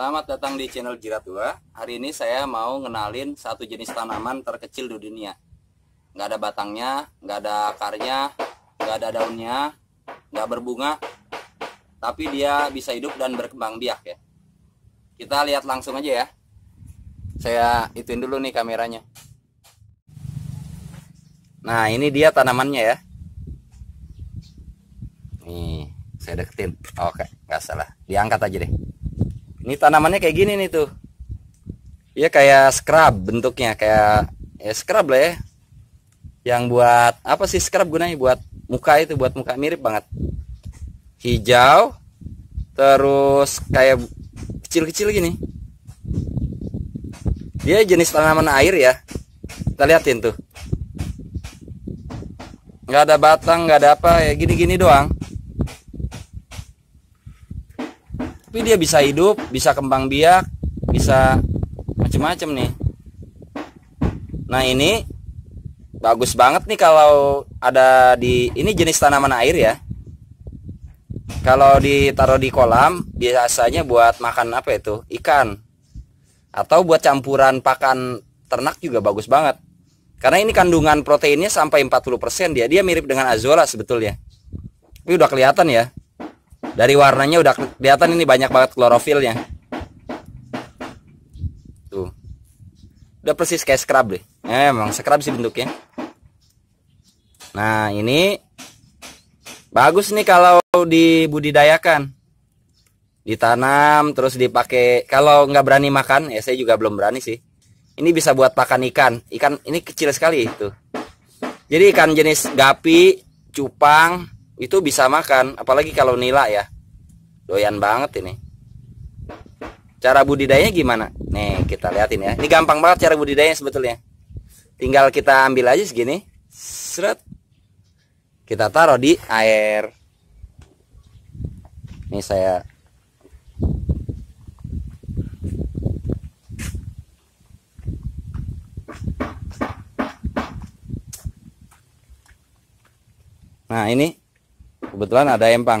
Selamat datang di channel Jirat 2 Hari ini saya mau ngenalin satu jenis tanaman terkecil di dunia Gak ada batangnya, gak ada akarnya, gak ada daunnya, gak berbunga Tapi dia bisa hidup dan berkembang biak ya Kita lihat langsung aja ya Saya ituin dulu nih kameranya Nah ini dia tanamannya ya Nih saya deketin Oke nggak salah Diangkat aja deh ini tanamannya kayak gini nih tuh. ya kayak scrub bentuknya kayak ya scrub lah ya. Yang buat apa sih scrub gunanya buat muka itu buat muka mirip banget. Hijau terus kayak kecil-kecil gini. Dia jenis tanaman air ya. Kita liatin tuh. Nggak ada batang, nggak ada apa ya gini-gini doang. tapi dia bisa hidup bisa kembang biak bisa macem-macem nih nah ini bagus banget nih kalau ada di ini jenis tanaman air ya kalau ditaruh di kolam biasanya buat makan apa itu ikan atau buat campuran pakan ternak juga bagus banget karena ini kandungan proteinnya sampai 40% dia dia mirip dengan azolla sebetulnya tapi udah kelihatan ya dari warnanya udah kelihatan ini banyak banget klorofilnya tuh udah persis kayak scrub deh eh, emang scrub sih bentuknya nah ini bagus nih kalau dibudidayakan ditanam terus dipakai kalau nggak berani makan ya saya juga belum berani sih ini bisa buat pakan ikan ikan ini kecil sekali itu jadi ikan jenis gapi cupang itu bisa makan apalagi kalau nila ya doyan banget ini cara budidayanya gimana nih kita liatin ya ini gampang banget cara budidayanya sebetulnya tinggal kita ambil aja segini seret kita taruh di air ini saya Nah ini kebetulan ada empang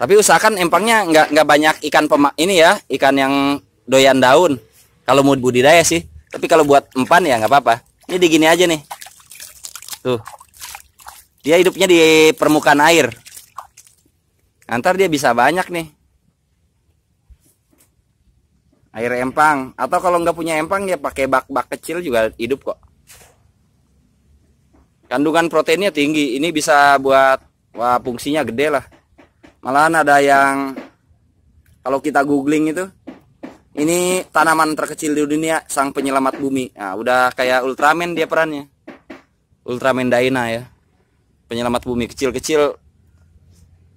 tapi usahakan empangnya nggak nggak banyak ikan pemak ini ya ikan yang doyan daun kalau mau budidaya sih tapi kalau buat empan ya nggak apa-apa ini di gini aja nih tuh dia hidupnya di permukaan air antar dia bisa banyak nih air empang atau kalau nggak punya empang ya pakai bak-bak kecil juga hidup kok kandungan proteinnya tinggi ini bisa buat wah fungsinya gede lah malahan ada yang kalau kita googling itu ini tanaman terkecil di dunia sang penyelamat bumi nah udah kayak Ultraman dia perannya Ultraman Daina ya penyelamat bumi kecil-kecil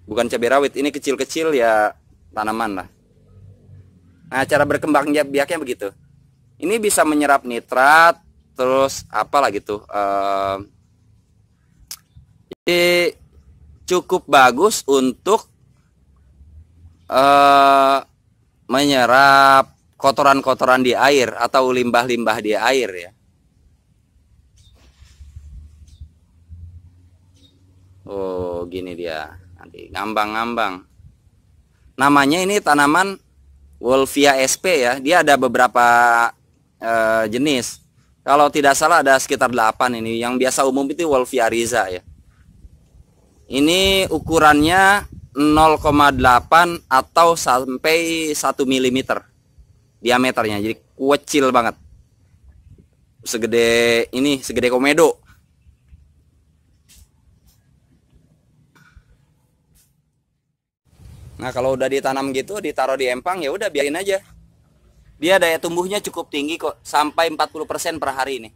bukan cabai rawit ini kecil-kecil ya tanaman lah nah cara berkembangnya biaknya begitu ini bisa menyerap nitrat terus apalah gitu uh, eh, jadi cukup bagus untuk uh, menyerap kotoran-kotoran di air atau limbah-limbah di air ya. Oh, gini dia. Nanti ngambang-ngambang. Namanya ini tanaman Wolfia sp ya. Dia ada beberapa e, jenis. Kalau tidak salah ada sekitar 8 ini. Yang biasa umum itu Wolfia riza ya. Ini ukurannya 0,8 atau sampai 1 mm diameternya. Jadi kecil banget. Segede ini, segede komedo. Nah, kalau udah ditanam gitu, ditaruh di empang ya udah biarin aja. Dia daya tumbuhnya cukup tinggi kok, sampai 40% per hari ini.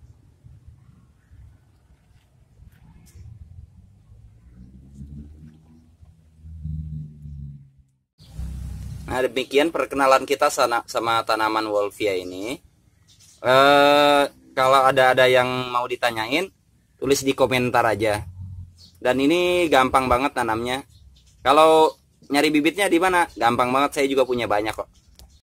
Nah demikian perkenalan kita sana, sama tanaman wolvia ini. E, kalau ada ada yang mau ditanyain, tulis di komentar aja. Dan ini gampang banget tanamnya. Kalau nyari bibitnya di mana? Gampang banget, saya juga punya banyak kok.